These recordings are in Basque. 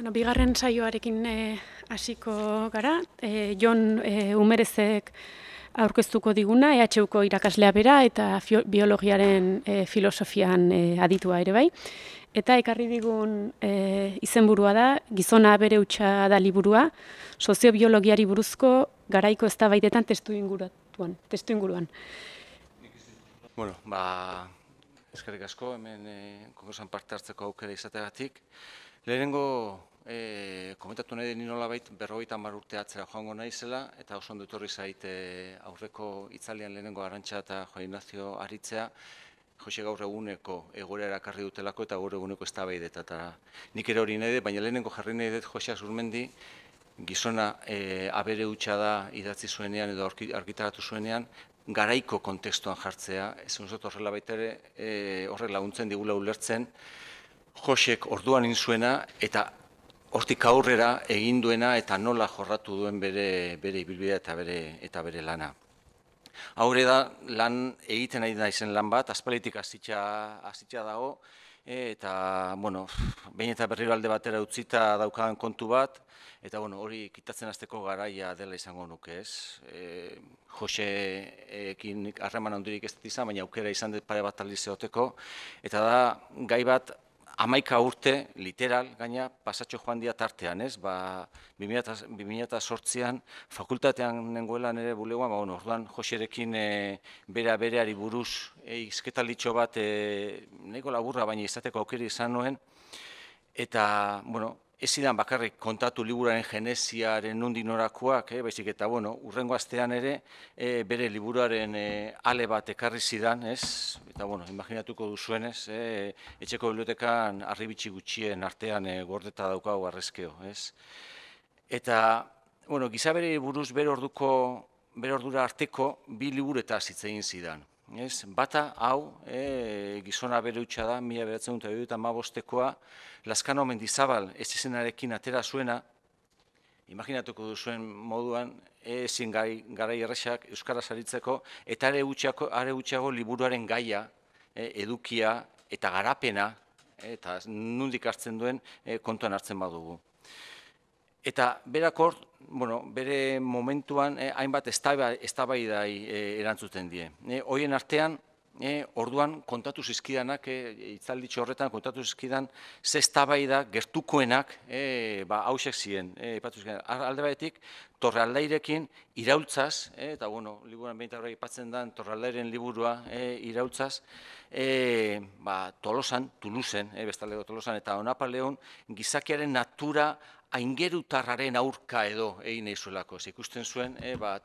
Bueno, bigarren saioarekin eh, hasiko gara. Eh, Jon eh, Umerezek aurkeztuko diguna, EHUko irakaslea bera eta biologiaren filosofian e, aditua ere bai. Eta ekarri digun izenburua da, gizona bere utxa da liburua, soziobiologiari buruzko garaiko ez baitetan testu inguruan. Testu inguruan. Bueno, ba, eskerrik asko, hemen e, kongosan parte hartzeko aukera izateagatik. Lehenengo e, komentatu nahi den inolabait berroita mar urte atzera joango naizela eta oso ondo etorri zait e, aurreko itzalian lehenengo arantxa eta joan aritzea, Jose gaur eguneko egorea erakarri dutelako eta gaur eguneko ez eta Nik ere hori nahi dut, baina lehenengo jarri nahi dut Jose Azurmendi, gizona e, abere utxa da idatzi zuenean edo argitaratu zuenean, garaiko kontekstuan jartzea, ez unzot horrela baita ere, e, horrela untzen digula ulertzen, Josek orduan inzuena eta hortik aurrera egin duena eta nola jorratu duen bere, bere ibilbidea eta bere, eta bere lana. Aurre da lan egiten ari izen lan bat, azpalitik azitxa, azitxa dago, eta, bueno, behin eta berri alde batera utzita daukadan kontu bat, eta, bueno, hori kitatzen azteko garaia dela izango nuke ez. E, Jose ekin harreman ondurik ez dut baina aukera izan dut pare bat aldiz eta da, gai bat amaika urte, literal, gaina pasatxo joan dia tartean, ez? Ba, 2008an, fakultatean nengoela nere bulegua, ba, on, orduan, joxerekin e, bera bereari buruz, e, eh, izketa litxo bat, e, nahiko laburra, baina izateko aukeri izan noen, eta, bueno, ez zidan bakarrik kontatu liburaren geneziaren nondi norakoak, eh, baizik eta, bueno, urrengo astean ere, e, bere liburaren e, eh, ale bat ekarri zidan, ez? Eta, bueno, imaginatuko duzuenez, e, etxeko bibliotekan arribitsi gutxien artean e, gordeta daukau arrezkeo, ez? Eta, bueno, gizabere buruz bere orduko, bere ordura arteko bi liburetaz hitz egin zidan. Ez, bata, hau, e, gizona bere da, mila beratzen dut, eta bostekoa, Laskano mendizabal ez izenarekin atera zuena, imaginatuko duzuen moduan, ezin gai, gara irresak, Euskara zaritzeko, eta are utxeago, are liburuaren gaia, e, edukia eta garapena, eta nundik hartzen duen e, kontuan hartzen badugu. Eta berakor, bueno, bere momentuan eh, hainbat eztabaidai eh, erantzuten die. Eh, hoien artean, eh, orduan kontatu zizkidanak, eh, itzalditxo horretan kontatu zizkidan, ze eztabaida gertukoenak eh, ba, hausek ziren. Eh, alde batetik, torrealdairekin irautzaz, eh, eta bueno, liburuan behin tarra ipatzen den torrealdairen liburua eh, irautzaz, eh, ba, tolosan, tuluzen, eh, bestalego tolosan, eta onapaleon gizakiaren natura aingerutarraren aurka edo egin eizuelako. zikusten ikusten zuen, eh, ba,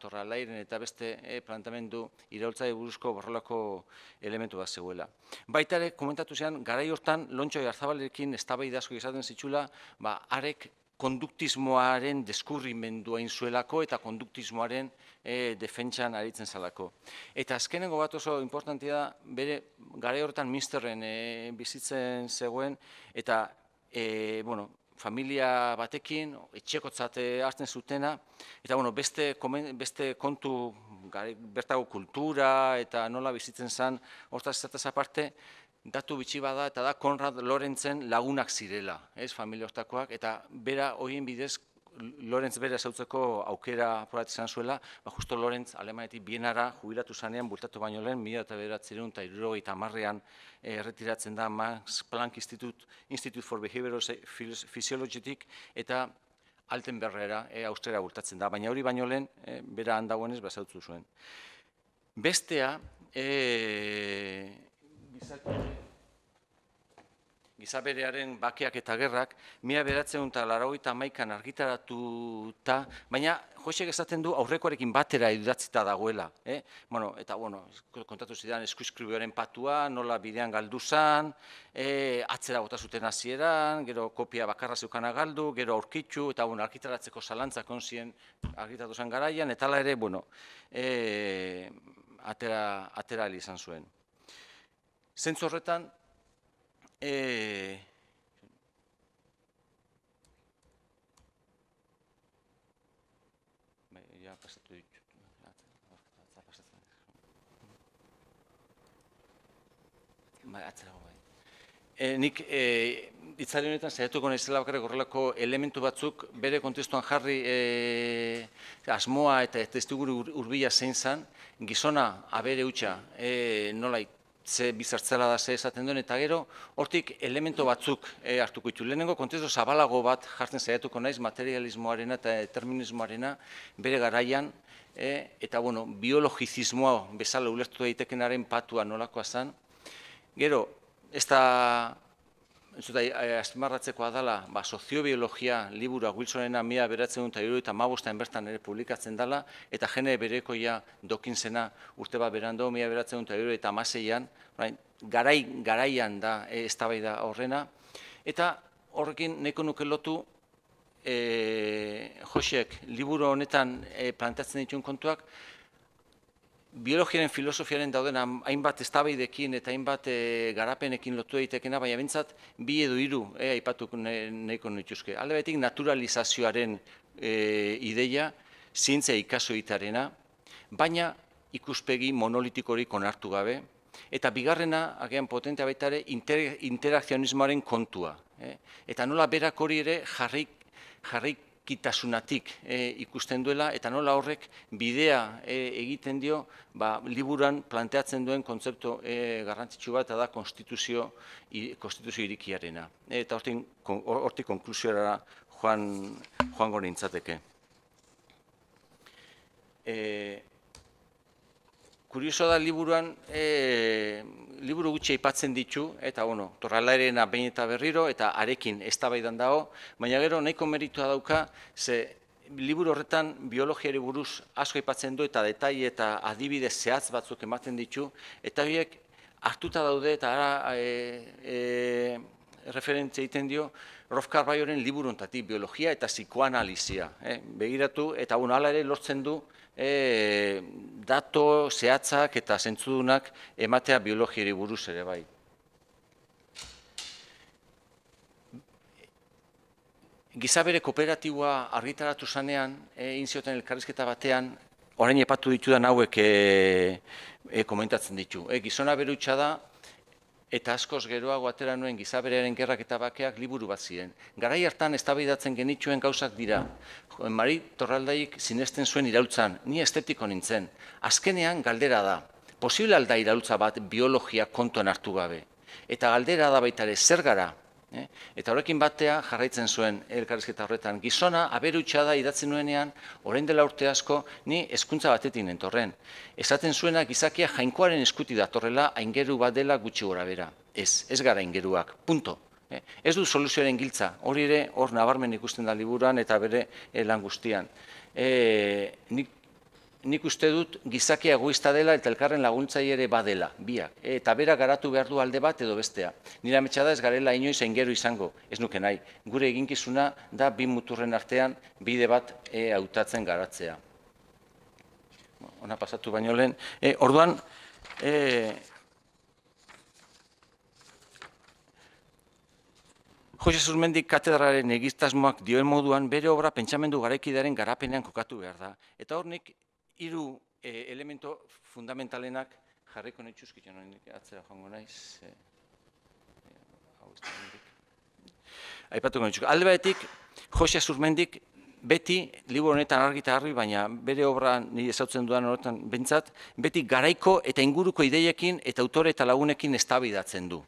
eta beste eh, plantamendu iraultzai buruzko borrolako elementu bat zegoela. Baita ere, komentatu zean, garai hortan, lontxo jarzabalekin ez tabaidazko izaten zitsula, ba, arek konduktismoaren deskurrimendua inzuelako eta konduktismoaren eh, defentsan aritzen zalako. Eta azkenengo bat oso importantia da, bere gara hortan ministerren eh, bizitzen zegoen, eta eh, bueno, familia batekin, etxeko hasten hartzen zutena, eta bueno, beste, beste kontu gari, bertago kultura eta nola bizitzen zen, hortaz ez aparte, datu bitxi bada eta da Konrad Lorentzen lagunak zirela, ez, familia hortakoak, eta bera hoien bidez Lorenz bere zautzeko aukera aporat izan zuela, ba, justo Lorenz alemanetik bienara jubilatu zanean bultatu baino lehen, mila eta beratzerun eta eh, da Max Planck Institute, Institute for Behavioral Physiologytik, eta alten berrera eh, austera bultatzen da, baina hori baino lehen, e, bera handagoenez, basautzu zuen. Bestea, e, gizaberearen bakeak eta gerrak, mila beratzen eta laro maikan argitaratu argitaratuta, baina Josek esaten du aurrekoarekin batera idudatzita dagoela. Eh? Bueno, eta, bueno, kontatu zidan eskuizkribioaren patua, nola bidean galdu zan, eh, atzera gota zuten hasieran, gero kopia bakarra zeukana galdu, gero aurkitzu, eta, bueno, argitaratzeko zalantza konzien argitaratu zan garaian, eta ere, bueno, eh, atera, atera izan zuen. Zentzu horretan, Eh... E, nik e, eh, itzari honetan zaituko naizela bakarrik horrelako elementu batzuk bere kontestuan jarri e, asmoa eta testiguru urbila zein zen, gizona abere hutsa e, ze bizartzela da ze esaten duen, eta gero, hortik elemento batzuk e, hartuko itu. Lehenengo kontezo zabalago bat jartzen zaiatuko naiz materialismoarena eta determinismoarena bere garaian, eh, eta bueno, biologizismoa bezala ulertu daitekenaren patua nolakoa zen. Gero, ez da Entzuta, eh, azpimarratzeko adala, ba, soziobiologia liburua Wilsonena mia beratzen dut, eta eta mabostan bertan ere publikatzen dela, eta jene berekoia dokin zena urte bat berando, mia beratzen dut, eta amaseian, garai, garaian da eh, eztabaida horrena. Eta horrekin neko nuke lotu, e, Josek, liburu honetan e, plantatzen dituen kontuak, biologiaren filosofiaren dauden hainbat eztabaidekin eta hainbat eh, garapenekin lotu daitekena, baina bentzat bi edo hiru e, eh, aipatuk nahiko nituzke. Alde batik naturalizazioaren eh, ideia, zientzia ikaso itarena, baina ikuspegi monolitikorik onartu gabe, eta bigarrena, agian potentea baita ere, interakzionismoaren kontua. E, eta nola berak hori ere jarrik, jarrik kitasunatik e, eh, ikusten duela, eta nola horrek bidea eh, egiten dio, ba, liburan planteatzen duen kontzeptu e, garrantzitsu bat, eta da konstituzio, i, konstituzio irikiarena. eta hortik kon, horti nintzateke. joan, E, kurioso da liburuan, e, liburu gutxi aipatzen ditu eta bueno, Torralarena behin eta berriro eta arekin eztabaidan dago, baina gero nahiko meritua dauka ze liburu horretan biologiari buruz asko aipatzen du eta detaile eta adibide zehatz batzuk ematen ditu eta hiek hartuta daude eta ara e, e, referentzia egiten dio Rolf Carbaioren liburu biologia eta psikoanalizia, eh, begiratu eta bueno, hala ere lortzen du e, dato zehatzak eta zentzudunak ematea biologiari buruz ere bai. Gizabere kooperatiboa argitaratu zanean, e, egin zioten elkarrizketa batean, orain epatu ditudan hauek e, e, komentatzen ditu. E, gizona berutxa da, Eta askoz geroago atera nuen gizaberearen gerrak eta bakeak liburu bat ziren. Garai hartan eztabaidatzen genituen gauzak dira. Mari Torraldaik zinezten zuen irautzan, ni estetiko nintzen. Azkenean galdera da. Posible alda irautza bat biologia kontuan hartu gabe. Eta galdera da baita ere zer gara, Eh? Eta horrekin batea jarraitzen zuen elkarrizketa horretan. Gizona, aberutxa da idatzen nuenean, orain dela urte asko, ni eskuntza batetik nentorren. Esaten zuena gizakia jainkoaren eskuti datorrela aingeru badela gutxi gora bera. Ez, ez gara aingeruak, punto. Eh? Ez du soluzioaren giltza, hori ere hor nabarmen ikusten da liburan eta bere eh, lan guztian. nik Nik uste dut gizakia egoista dela eta elkarren laguntzaile ere badela, biak. Eta bera garatu behar du alde bat edo bestea. Nira ametsa da ez garela inoiz engero izango, ez nuke nahi. Gure eginkizuna da bi muturren artean bide bat e, autatzen garatzea. Ona pasatu baino lehen. E, orduan, e, Jose Zurmendik katedraren egiztasmoak dioen moduan bere obra pentsamendu garaikidearen garapenean kokatu behar da. Eta hor iru e, eh, elemento fundamentalenak jarriko nitzuzki jo atzera joango naiz e, e, hau ez dut aipatu gonitzuk Jose Azurmendik beti liburu honetan argita harri baina bere obra ni ezautzen duan horretan bentsat, beti garaiko eta inguruko ideiekin eta autore eta lagunekin estabidatzen du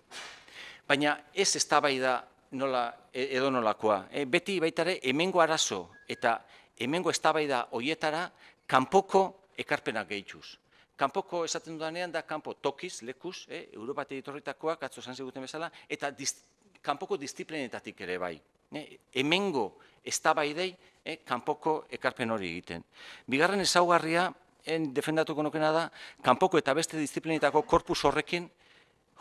baina ez eztabaida nola e, edo nolakoa e, beti baitare hemengo arazo eta hemengo eztabaida hoietara kanpoko ekarpenak gehituz. Kanpoko esaten dudanean da kanpo tokiz, lekuz, eh, Europate ditorritakoak, atzo zan ziguten bezala, eta diz, kanpoko disiplinetatik ere bai. Eh, hemengo ez bai dei, eh, kanpoko ekarpen hori egiten. Bigarren ezaugarria, en eh, defendatuko nokena da, kanpoko eta beste disiplinetako korpus horrekin,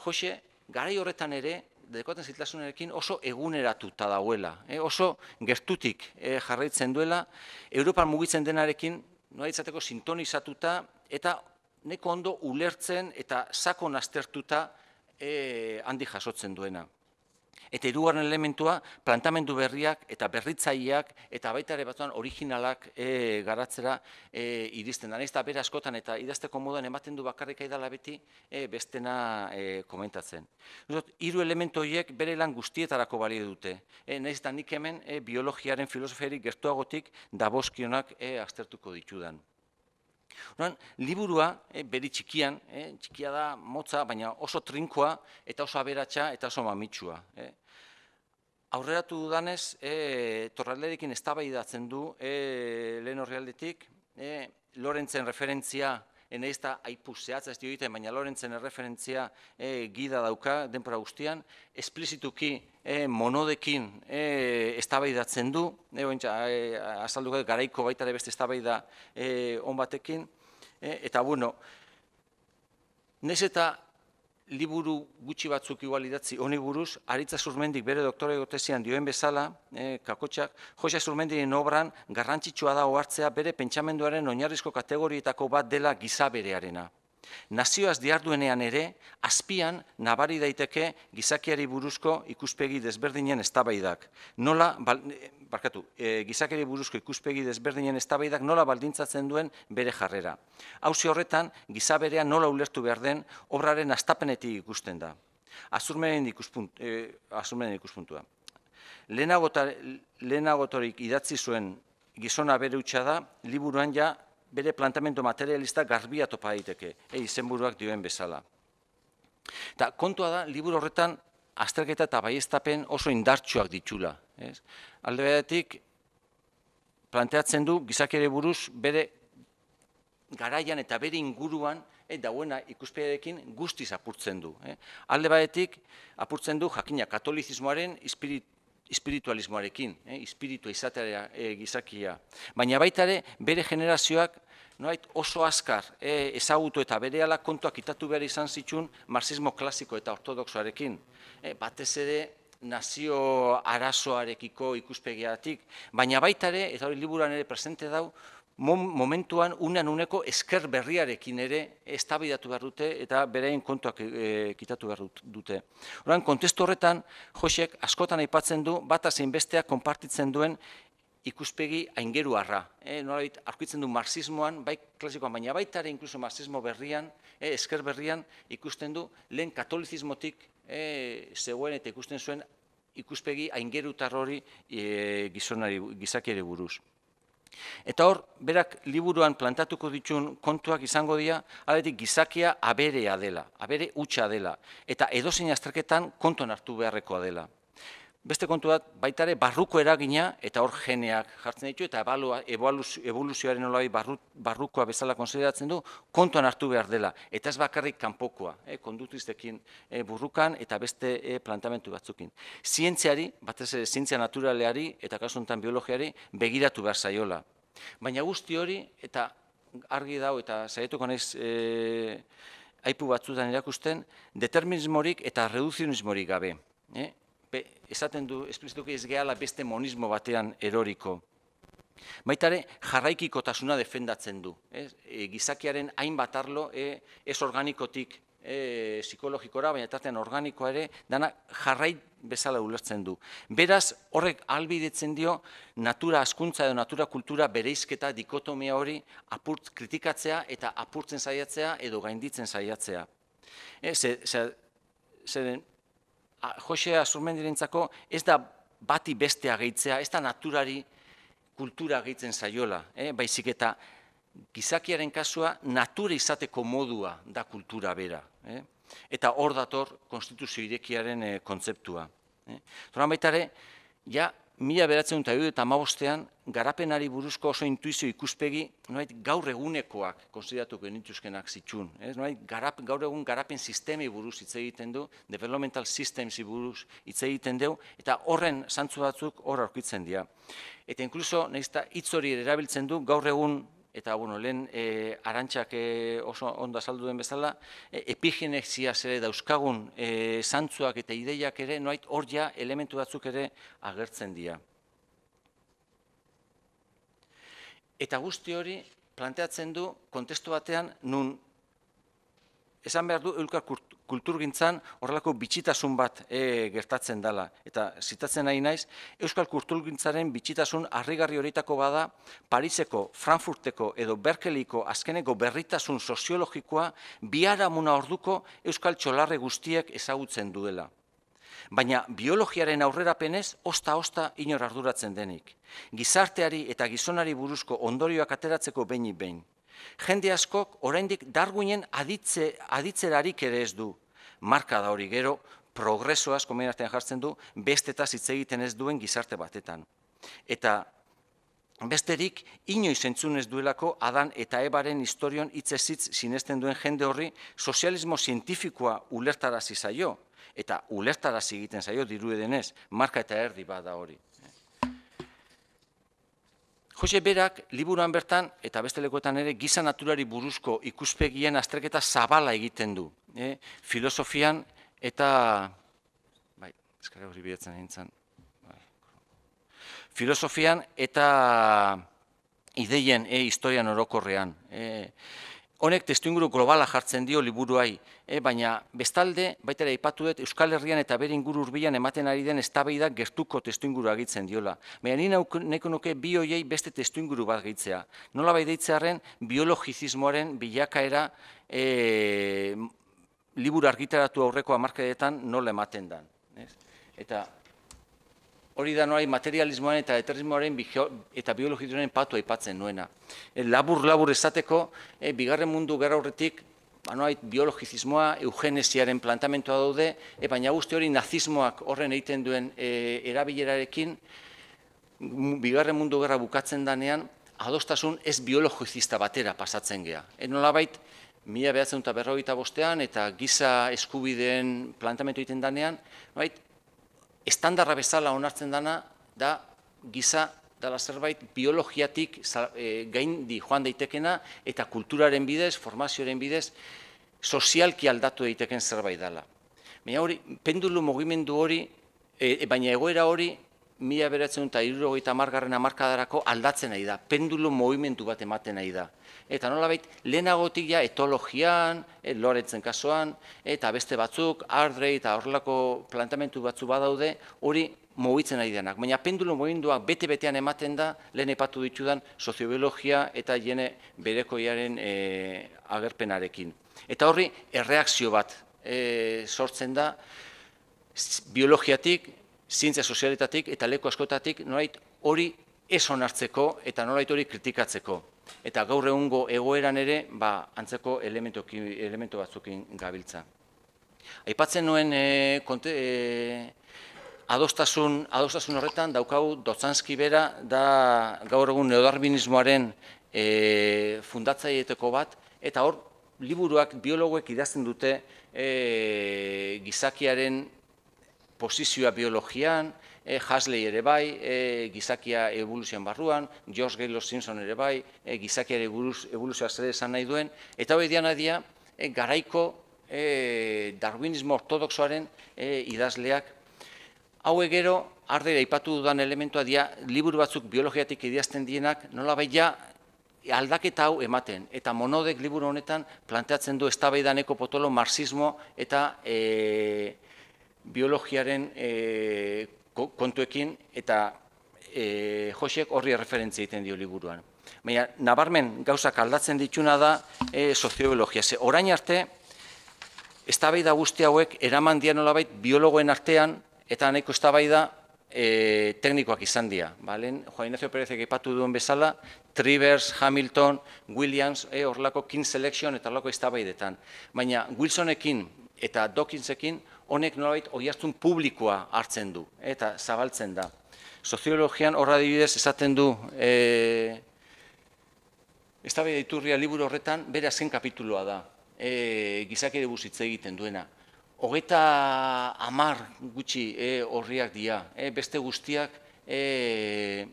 Jose, garai horretan ere, dedekoaten zitlasunerekin oso eguneratuta dauela, eh? oso gertutik eh, jarraitzen duela, Europan mugitzen denarekin nola ditzateko sintonizatuta, eta neko ondo ulertzen eta sakon aztertuta eh, handi jasotzen duena eta irugarren elementua plantamendu berriak eta berritzaileak eta baita ere batuan originalak e, garatzera eh, iristen da. Eta bera askotan eta idazteko moduan ematen du bakarrik aidala beti eh, bestena komentatzen. Zot, iru elementu horiek bere lan guztietarako balio dute. E, Naiz nik hemen biologiaren filosoferik gertuagotik dabozkionak e, aztertuko ditudan. Oran, liburua, e, eh, beri txikian, e, txikia da, motza, baina oso trinkoa, eta oso aberatsa eta oso mamitsua. E. Aurreratu dudanez, e, torralderikin ez du, e, lehen horrealdetik, e, referentzia, ene ez da aipu zehatz ez dio baina Lorentzen referentzia e, gida dauka denpora guztian, esplizituki e, monodekin e, eh, estabaidatzen du, e, e, garaiko baita beste estabaida e, onbatekin, e, eta bueno, nes eta liburu gutxi batzuk igual idatzi honi buruz, aritza zurmendik bere doktore gotezian dioen bezala, e, kakotxak, Jose zurmendiren obran garrantzitsua da ohartzea bere pentsamenduaren oinarrizko kategorietako bat dela gizaberearena. Nazioaz diarduenean ere, azpian nabari daiteke gizakiari buruzko ikuspegi desberdinen eztabaidak. Nola bal, eh, barkatu, e, gizakiari buruzko ikuspegi desberdinen eztabaidak nola baldintzatzen duen bere jarrera. Hauzi horretan giza berea nola ulertu behar den obraren astapenetik ikusten da. Azurmenen ikuspunt, e, eh, azurmenen ikuspuntua. Lehenagotorik idatzi zuen gizona bere da, liburuan ja bere planteamento materialista garbia topa daiteke, e, izenburuak dioen bezala. Eta kontua da, liburu horretan, azterketa eta baiestapen oso indartsuak ditxula. Ez? Alde behatik, planteatzen du, gizak ere buruz, bere garaian eta bere inguruan, e, dauena ikuspearekin guztiz apurtzen du. Eh? Alde apurtzen du jakina katolizismoaren espiritu espiritualismoarekin, eh, espiritua izatea eh, gizakia. Baina baita ere, bere generazioak noait, oso azkar eh, ezagutu eta bere ala kontuak itatu behar izan zitsun marxismo klasiko eta ortodoxoarekin. Eh, batez ere, nazio arazoarekiko ikuspegiatik, baina baita ere, eta hori liburan ere presente dau, momentuan unean uneko esker berriarekin ere estabidatu behar dute eta berein kontuak e, kitatu behar dute. Horan, kontestu horretan, Josek askotan aipatzen du, bat azein bestea konpartitzen duen ikuspegi aingeru harra. E, Nola arkuitzen du marxismoan, bai klasikoan baina baita ere, inkluso marxismo berrian, e, esker berrian ikusten du, lehen katolizismotik e, zegoen eta ikusten zuen ikuspegi aingeru tarrori e, gizakere buruz. Eta hor, berak liburuan plantatuko ditun kontuak izango dira, gizakia aberea dela, abere hutsa dela, eta edozein azterketan konton hartu beharrekoa dela. Beste kontu bat, baita ere, barruko eragina eta hor geneak jartzen ditu, eta evoluzioaren olai barrukoa bezala konsideratzen du, kontuan hartu behar dela, eta ez bakarrik kanpokoa, eh, kondutuiztekin eh, burrukan eta beste eh, plantamentu batzukin. Zientziari, batez ere, zientzia naturaleari eta kasuntan biologiari begiratu behar zaiola. Baina guzti hori, eta argi dago eta zaituko naiz eh, aipu batzutan irakusten, determinismorik eta reduzionismorik gabe esaten du esplizituko ez gehala beste monismo batean eroriko. Baitare, jarraikiko tasuna defendatzen du. Ez? E, gizakiaren hain batarlo e, ez organikotik e, psikologikora, baina tartean organikoa ere, dana jarrai bezala ulertzen du. Beraz, horrek albidetzen dio, natura askuntza edo natura kultura bereizketa dikotomia hori apurt kritikatzea eta apurtzen saiatzea edo gainditzen saiatzea. E, Zer, Jose Azurmendirentzako ez da bati bestea gehitzea, ez da naturari kultura gehitzen zaiola, eh? baizik eta gizakiaren kasua natura izateko modua da kultura bera. Eh? Eta hor dator konstituzio irekiaren eh, kontzeptua. Eh? Zoran baitare, ja mila beratzen dut eta mabostean, garapenari buruzko oso intuizio ikuspegi, nahi, gaur egunekoak konsideratuko genituzkenak zitsun. Ez? gaur egun garapen sistemi buruz hitz egiten du, developmental systems buruz hitz egiten du, eta horren zantzu batzuk horra orkitzen dira. Eta inkluso, nahizta, hitz erabiltzen du, gaur egun eta bueno, lehen e, arantxak e, oso ondo azaldu bezala, e, eh, epigenexiaz ere dauzkagun e, zantzuak eta ideiak ere, noait hor ja elementu batzuk ere agertzen dira. Eta guzti hori planteatzen du kontestu batean nun esan behar du eulkar kulturgintzan horrelako bitxitasun bat e, gertatzen dela. Eta zitatzen nahi naiz, Euskal kulturgintzaren bitxitasun harrigarri horietako bada Pariseko, Frankfurteko edo Berkeliko azkeneko berritasun soziologikoa biara muna orduko Euskal txolarre guztiek ezagutzen duela. Baina biologiaren aurrera penez, osta-osta inor arduratzen denik. Gizarteari eta gizonari buruzko ondorioak ateratzeko benni-bein. Behin. Jende askok oraindik darguinen aditze, aditzerarik ere ez du. Marka da hori gero, progresoaz komenartean jartzen du, bestetaz hitz egiten ez duen gizarte batetan. Eta besterik, inoiz entzun duelako adan eta ebaren historion hitzezitz sinesten duen jende horri sozialismo zientifikoa ulertarazi zaio, eta ulertarazi egiten zaio diru edenez, marka eta erdi bada hori. Jose Berak liburuan bertan eta beste lekuetan ere giza naturari buruzko ikuspegien azterketa zabala egiten du, eh? filosofian eta bai, hori nintzen. Bai. Filosofian eta ideien e historian orokorrean. Eh, Honek testu inguru globala jartzen dio liburuai, eh, baina bestalde, baita ere dut, Euskal Herrian eta bere inguru urbilan ematen ari den eztabeidak gertuko testu inguru agitzen diola. Baina ni neko noke bi hoiei beste testu inguru bat gaitzea. Nola bai deitzearen biologizismoaren bilakaera eh, liburu argitaratu aurreko amarkedetan nola ematen dan. Eta hori da norai materialismoan eta eterrizmoaren eta biologizunen patu aipatzen nuena. E, labur labur ezateko, e, bigarren mundu gara horretik, ba, biologizismoa, eugenesiaren plantamentoa daude, e, baina guzti hori nazismoak horren egiten duen e, erabilerarekin, bigarren mundu gerra bukatzen danean, adostasun ez biologizista batera pasatzen gea. En hola bait, mila behatzen eta berroita bostean, eta giza eskubideen plantamentoa egiten danean, bait, Estandarra bezala onartzen dana da giza dala zerbait biologiatik eh, gain di joan daitekena eta kulturaren bidez, formazioaren bidez, sozialki aldatu daiteken zerbait dala. Baina hori pendulu mugimendu hori, eh, baina egoera hori, mila beratzen eta irurogeita amargarren amarkadarako aldatzen nahi da, pendulo movimentu bat ematen nahi da. Eta nolabait, lehenagotik ja etologian, eh, loretzen kasoan, eta beste batzuk, ardre eta horrelako plantamentu batzu badaude, hori mobitzen ari denak. Baina pendulo movimenduak bete-betean ematen da, lehen epatu ditudan soziobiologia eta jene berekoiaren eh, agerpenarekin. Eta horri, erreakzio bat e, sortzen da, biologiatik, zientzia sozialetatik eta leku askotatik norait hori ez onartzeko eta norait hori kritikatzeko. Eta gaur egungo egoeran ere ba, antzeko elementu batzukin gabiltza. Aipatzen nuen e, adostasun, adostasun horretan daukau dotzanski bera da gaur egun neodarbinismoaren e, eh, fundatzaileteko bat eta hor liburuak biologuek idazten dute e, gizakiaren posizioa biologian, e, eh, Hasley ere bai, e, gizakia evoluzioan barruan, George Gaylor Simpson ere bai, e, eh, gizakia evoluzioa zer esan nahi duen, eta hori dian adia, garaiko e, darwinismo ortodoxoaren e, idazleak. Hau egero, arde aipatu dudan elementua dia, liburu batzuk biologiatik idazten dienak, nola bai aldaketa hau ematen, eta monodek liburu honetan planteatzen du estabeidaneko potolo marxismo eta e, biologiaren e, kontuekin eta e, eh, josek horri referentzia egiten dio liburuan. Baina nabarmen gauzak aldatzen dituna da e, soziobiologia. Ze orain arte, ez da guzti hauek eraman dian olabait biologoen artean eta nahiko ez da teknikoak izan dira. Vale? Juan Ignacio Pérez duen bezala, Trivers, Hamilton, Williams, e, orlako King Selection eta orlako ez Baina Wilsonekin eta Dawkinsekin honek nolabait oiaztun publikoa hartzen du, eta zabaltzen da. Soziologian horra dibidez esaten du, e, ez da behar diturria liburu horretan, bere azken kapituloa da, e, ere debu egiten duena. Hogeta amar gutxi e, horriak dira, e, beste guztiak, e,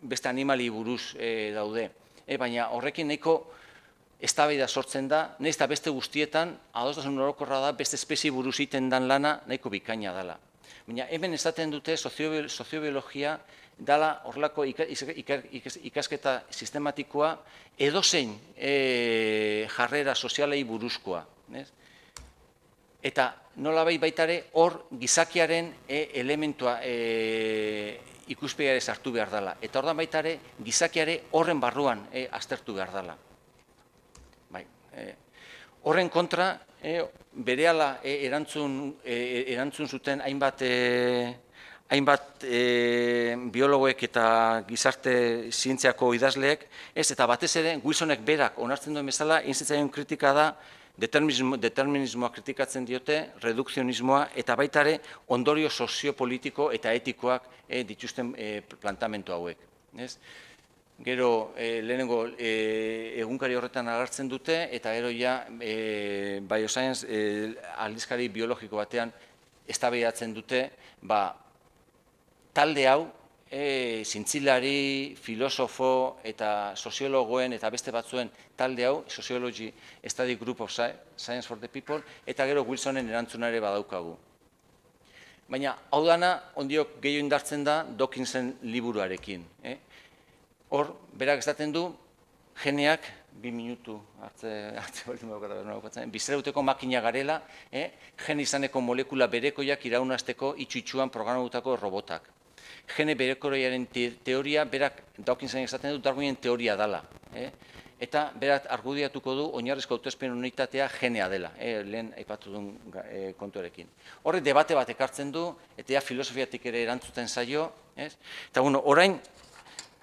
beste animali buruz e, daude. E, baina horrekin nahiko, eztabaida sortzen da, nahiz eta beste guztietan, adostasun orokorra da, beste espezi buruz dan lana, nahiko bikaina dela. Baina hemen esaten dute soziobiologia dala horrelako ikasketa sistematikoa edozein eh, jarrera sozialei buruzkoa. Eta nola bai baitare hor gizakiaren eh, elementua e, eh, ikuspegiare sartu behar dela. Eta hor da baitare gizakiare horren barruan aztertu behar dela. Eh, horren kontra, eh, bere ala eh, erantzun zuten hainbat hainbat biologoek eta gizarte zientziako idazleek, ez eta batez ere, guizonek berak onartzen duen bezala, inzitzaion kritika da, determinismoa kritikatzen diote, redukzionismoa, eta baitare ondorio soziopolitiko eta etikoak dituzten plantamentu hauek gero e, lehenengo e, egunkari horretan agartzen dute, eta gero ja e, bioscience e, aldizkari biologiko batean estabeiatzen dute, ba, talde hau, e, zintzilari, filosofo eta soziologoen eta beste batzuen talde hau, Sociology Study Group of Science for the People, eta gero Wilsonen erantzunare badaukagu. Baina, hau dana, ondiok gehiu indartzen da Dawkinsen liburuarekin. Eh? hor, berak esaten du, geneak bi minutu hartze, hartze makina garela, eh? gen izaneko molekula berekoiak iraunazteko itxu programatutako robotak. Gene berekoiaren teoria, berak daukin esaten du, darguinen teoria dala. Eh? Eta berak argudiatuko du oinarrizko autoespen unitatea genea dela, eh? lehen aipatu duen eh, kontuarekin. Horre, debate bat ekartzen du, eta filosofiatik ere erantzuten zaio, ez. eta bueno, orain,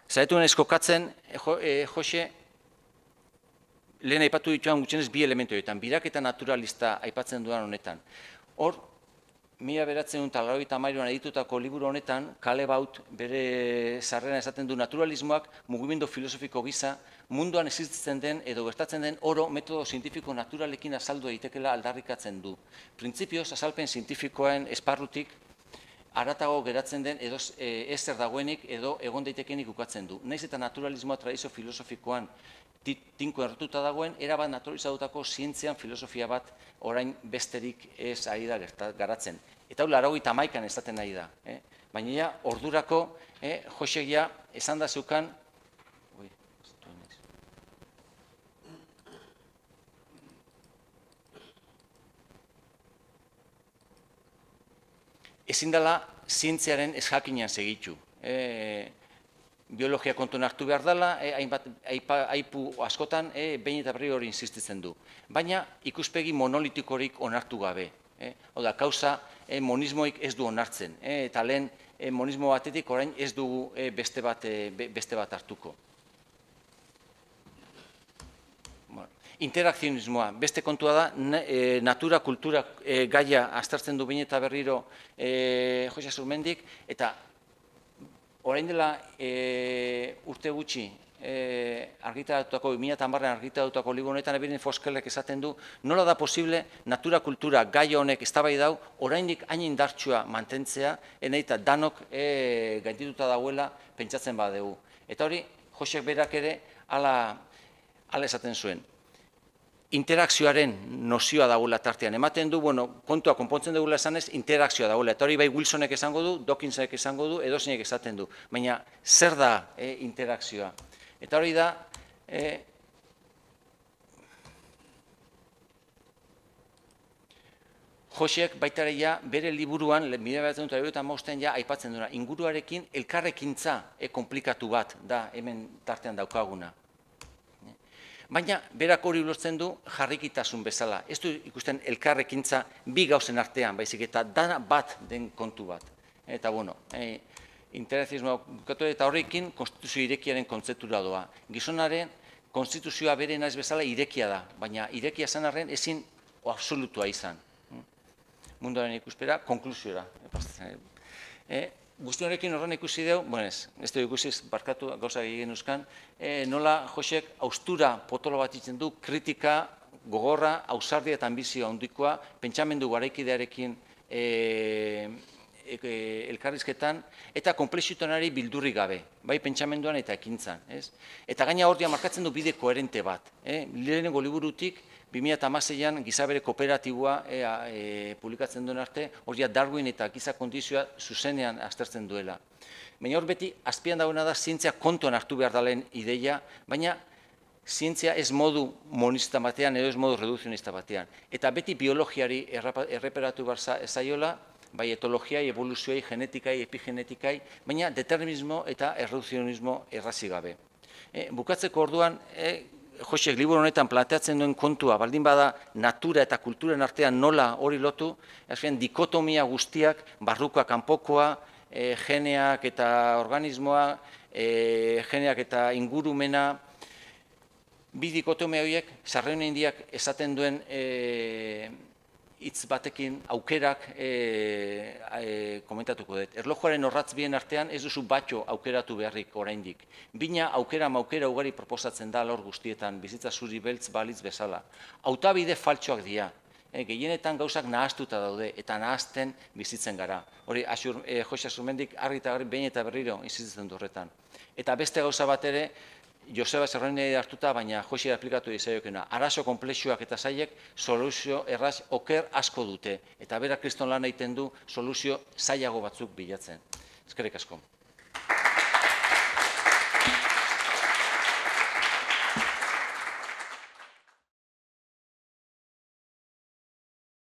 Zaitu eskokatzen, eh, eh, Jose, lehen aipatu dituan gutxenez bi elementu horietan, eta naturalista aipatzen duan honetan. Hor, mila beratzen dut, talarroi eta mairuan editutako liburu honetan, kale baut, bere zarrena esaten du naturalismoak, mugimendu filosofiko gisa, munduan existitzen den edo gertatzen den oro metodo zintifiko naturalekin azaldu egitekela aldarrikatzen du. Printzipioz, azalpen zintifikoen esparrutik aratago geratzen den edo eh, ezer dagoenik edo egon daitekenik ukatzen du. Naiz eta naturalismoa tradizio filosofikoan tinko hartuta dagoen, erabat naturalizadutako zientzian filosofia bat orain besterik ez ari da gertat, garatzen. Eta hori laro gita maikan ez daten nahi da. Eh? Baina ja, ordurako, eh, Josegia, esan da zeukan, ezin dela zientziaren ez jakinan segitu. E, biologia konton hartu behar dela, e, hainbat, aipu askotan, e, behin eta berri hori insistitzen du. Baina ikuspegi monolitikorik onartu gabe. E, hau da, kauza e, monismoik ez du onartzen. E, eta lehen e, monismo batetik orain ez dugu e, beste, bat, e, beste bat hartuko. interakzionismoa. Beste kontua da, e, natura, kultura, e, gaia astartzen du bine eta berriro e, Jose Azurmendik, eta orain dela urte gutxi, argitaratutako, 2008an argitaratutako ligonetan ebiren foskelek esaten du, nola da posible natura, kultura, gai honek ez dau, orainik hain indartsua mantentzea, eta danok gaindituta dauela pentsatzen badegu. Eta hori, Josek berak ere, ala esaten zuen interakzioaren nozioa dagoela tartean. Ematen du, bueno, kontua konpontzen dugula esan ez, interakzioa dagoela. Eta hori bai Wilsonek esango du, Dawkinsek esango du, edo zinek esaten du. Baina, zer da eh, interakzioa? Eta hori da, Josek eh, Josiek baitare ja, bere liburuan, mire behar dut, eta ja, aipatzen duna, inguruarekin elkarrekintza e eh, komplikatu bat, da hemen tartean daukaguna baina berak hori ulertzen du jarrikitasun bezala. Ez du ikusten elkarrekintza bi gauzen artean, baizik eta dana bat den kontu bat. Eta bueno, e, bukatu eta horrekin konstituzio irekiaren kontzeptura doa. Gizonaren konstituzioa bere naiz bezala irekia da, baina irekia zen ezin absolutua izan. Mm. Mundoaren ikuspera, konklusiora. E, guztu horren ikusi deu, bueno ez, dugu ikusiz, barkatu gauza egin euskan, eh, nola Josek austura potolo bat itzen du, kritika, gogorra, ausardia eta ambizio handikoa, pentsamendu garaikidearekin eh, e, eh, elkarrizketan, eta komplexitonari bildurri gabe, bai pentsamenduan eta ekintzan. Ez? Eta gaina hor markatzen du bide koherente bat. E? Lehenengo liburutik, 2008an gizabere kooperatibua e, publikatzen duen arte, hori Darwin eta giza kondizioa zuzenean aztertzen duela. Baina hor beti, azpian dauna da zientzia kontuan hartu behar dalen ideia, baina zientzia ez modu monista batean edo ez modu reduzionista batean. Eta beti biologiari erreperatu behar zaiola, bai etologiai, evoluzioai, genetikai, epigenetikai, baina determinismo eta erreduzionismo errazi gabe. E, bukatzeko orduan, e, Josek liburu honetan planteatzen duen kontua, baldin bada natura eta kulturen artean nola hori lotu, azken dikotomia guztiak, barrukoa, kanpokoa, e, geneak eta organismoa, e, geneak eta ingurumena, bi dikotomia horiek, sarreunen diak esaten duen e, hitz batekin aukerak e, e, komentatuko dut. Erlojuaren horratz bien artean ez duzu batxo aukeratu beharrik oraindik. Bina aukera maukera ugari proposatzen da lor guztietan, bizitza zuri beltz balitz bezala. Autabide faltxoak dira, e, gehienetan gauzak nahaztuta daude eta nahazten bizitzen gara. Hori, asur, e, Jose argi eta garri behin eta berriro insistitzen durretan. Eta beste gauza bat ere, Joseba Zerrenia hartuta, baina da aplikatu izaiokena. Araso komplexuak eta zaiek soluzio erraz oker asko dute. Eta bera kriston lan egiten du soluzio zaiago batzuk bilatzen. Ezkerrik asko.